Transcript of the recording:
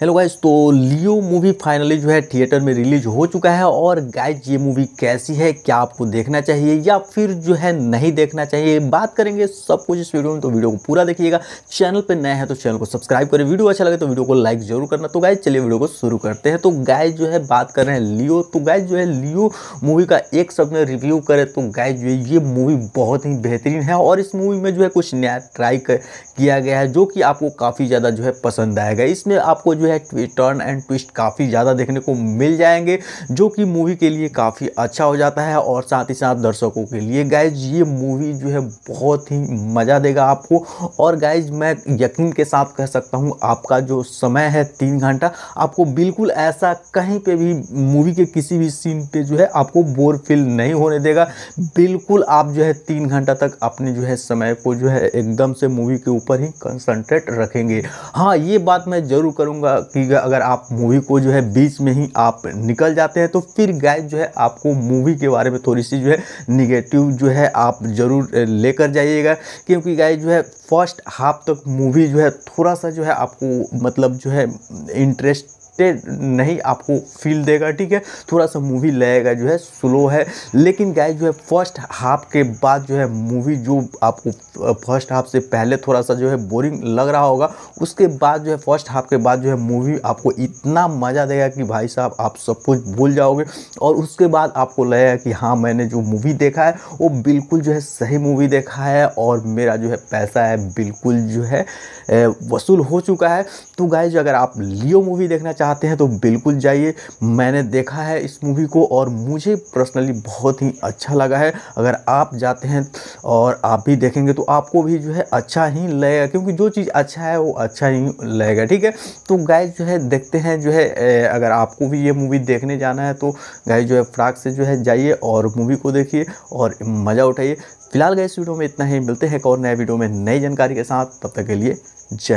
hello guys तो लियो movie finally जो है थिएटर में रिलीज हो चुका है और गाइज ये मूवी कैसी है क्या आपको देखना चाहिए या फिर जो है नहीं देखना चाहिए बात करेंगे सब कुछ इस वीडियो में तो वीडियो को पूरा देखिएगा चैनल पे नए हैं तो चैनल को सब्सक्राइब करें वीडियो अच्छा लगे तो वीडियो को लाइक जरूर करना तो गाइज चलिए वीडियो को शुरू करते हैं तो गाय जो है बात कर रहे हैं लियो तो गाय जो है लियो मूवी का एक शब्द में रिव्यू करें तो गाय जो है ये मूवी बहुत ही बेहतरीन है और इस मूवी में जो है कुछ नया ट्राई किया गया है जो कि आपको काफ़ी ज़्यादा जो है पसंद आएगा इसमें आपको जो जो है टर्न एंड ट्विस्ट काफ़ी ज़्यादा देखने को मिल जाएंगे जो कि मूवी के लिए काफ़ी अच्छा हो जाता है और साथ ही साथ दर्शकों के लिए गाइज ये मूवी जो है बहुत ही मज़ा देगा आपको और गाइज मैं यकीन के साथ कह सकता हूँ आपका जो समय है तीन घंटा आपको बिल्कुल ऐसा कहीं पर भी मूवी के किसी भी सीन पर जो है आपको बोर फील नहीं होने देगा बिल्कुल आप जो है तीन घंटा तक अपने जो है समय को जो है एकदम से मूवी के ऊपर ही कंसंट्रेट रखेंगे हाँ ये बात मैं ज़रूर करूँगा कि अगर आप मूवी को जो है बीच में ही आप निकल जाते हैं तो फिर गाय जो है आपको मूवी के बारे में थोड़ी सी जो है निगेटिव जो है आप ज़रूर लेकर जाइएगा क्योंकि गाय जो है फर्स्ट हाफ तक मूवी जो है थोड़ा सा जो है आपको मतलब जो है इंटरेस्ट नहीं आपको फील देगा ठीक है थोड़ा सा मूवी लगेगा जो है स्लो है लेकिन गाय जो है फर्स्ट हाफ के बाद जो है मूवी जो आपको फर्स्ट हाफ से पहले थोड़ा सा जो है बोरिंग लग रहा होगा उसके बाद जो है फर्स्ट हाफ के बाद जो है मूवी आपको इतना मज़ा देगा कि भाई साहब आप सब कुछ भूल जाओगे और उसके बाद आपको लगेगा कि हाँ मैंने जो मूवी देखा है वो बिल्कुल जो है सही मूवी देखा है और मेरा जो है पैसा है बिल्कुल जो है वसूल हो चुका है तो गाय जो अगर आप लियो मूवी देखना चाहते चाहते हैं तो बिल्कुल जाइए मैंने देखा है इस मूवी को और मुझे पर्सनली बहुत ही अच्छा लगा है अगर आप जाते हैं और आप भी देखेंगे तो आपको भी जो है अच्छा ही लगेगा क्योंकि जो चीज़ अच्छा है वो अच्छा ही लगेगा ठीक है तो गाय जो है देखते हैं जो है अगर आपको भी ये मूवी देखने जाना है तो गाय जो है फ्राक से जो है जाइए और मूवी को देखिए और मज़ा उठाइए फिलहाल गए इस वीडियो में इतना ही मिलते हैं एक और नए वीडियो में नई जानकारी के साथ तब तक के लिए जय